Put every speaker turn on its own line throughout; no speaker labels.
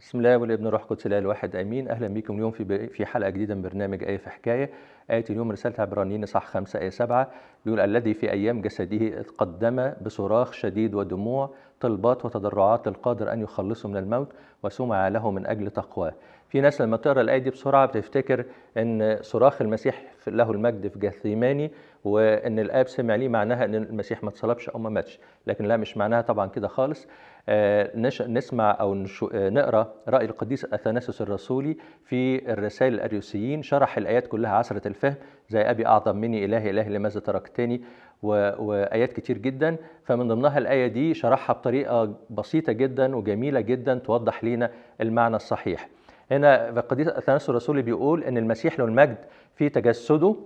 بسم الله والابن روح قدس الاله الواحد امين اهلا بكم اليوم في في حلقه جديده من برنامج ايه في حكايه ايه اليوم رسالتها عبرانيين صح 5 ايه 7 بيقول الذي في ايام جسده تقدم بصراخ شديد ودموع طلبات وتضرعات القادر أن يخلصه من الموت وسمع له من أجل تقواه في ناس لما تقرا الايه دي بسرعه بتفتكر ان صراخ المسيح له المجد في جثيماني وان الاب سمع ليه معناها ان المسيح ما اتصلبش او ما ماتش لكن لا مش معناها طبعا كده خالص آه، نسمع او آه، نقرا راي القديس اثناسوس الرسولي في الرسائل الاريوسيين شرح الايات كلها عسره الفهم زي ابي اعظم مني الهي الهي لماذا تركتني وايات كتير جدا فمن ضمنها الايه دي شرحها بطريقه بسيطه جدا وجميله جدا توضح لنا المعنى الصحيح. هنا قديس اثناس الرسول بيقول ان المسيح له المجد في تجسده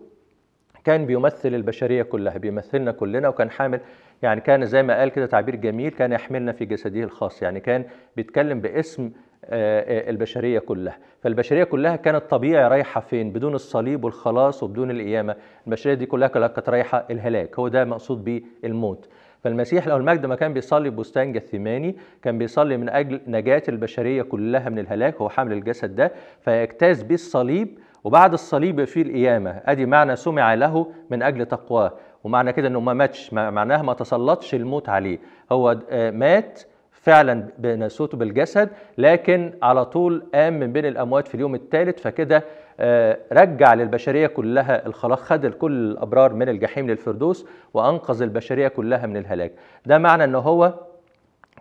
كان بيمثل البشريه كلها بيمثلنا كلنا وكان حامل يعني كان زي ما قال كده تعبير جميل كان يحملنا في جسده الخاص يعني كان بيتكلم باسم آه، آه، البشريه كلها فالبشريه كلها كانت طبيعي رايحه فين بدون الصليب والخلاص وبدون القيامه البشريه دي كلها كانت رايحه الهلاك هو ده مقصود به الموت فالمسيح له المجد ما كان بيصلي بستان جثماني كان بيصلي من اجل نجاه البشريه كلها من الهلاك هو حامل الجسد ده فيجتاز بيه الصليب وبعد الصليب في القيامه ادي معنى سمع له من اجل تقواه ومعنى كده انه ما ماتش معناها ما تسلطش الموت عليه هو آه، مات فعلا بنسوته بالجسد لكن على طول قام من بين الأموات في اليوم الثالث فكده آه، رجع للبشرية كلها الخلاص خد كل الأبرار من الجحيم للفردوس وأنقذ البشرية كلها من الهلاك ده معنى ان هو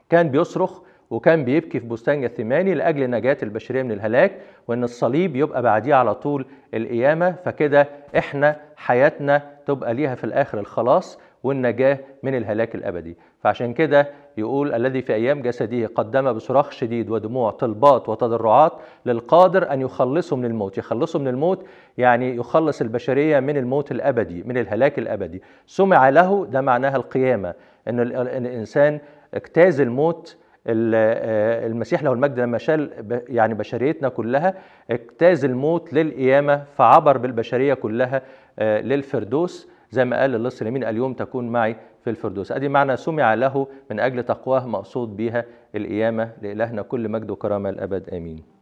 كان بيصرخ وكان بيبكي في بستان جثماني لاجل نجاه البشريه من الهلاك وان الصليب يبقى بعديه على طول القيامه فكده احنا حياتنا تبقى ليها في الاخر الخلاص والنجاة من الهلاك الأبدي فعشان كده يقول الذي في أيام جسده قدم بصراخ شديد ودموع طلبات وتضرعات للقادر أن يخلصه من الموت يخلصه من الموت يعني يخلص البشرية من الموت الأبدي من الهلاك الأبدي سمع له ده معناها القيامة أن الإنسان اجتاز الموت آه، المسيح له المجد لما شال يعني بشريتنا كلها اجتاز الموت للقيامة فعبر بالبشرية كلها آه، للفردوس زي ما قال اللص اليمين اليوم تكون معي في الفردوس ادي معنى سمع له من اجل تقواه مقصود بها القيامه لالهنا كل مجد وكرامه الابد امين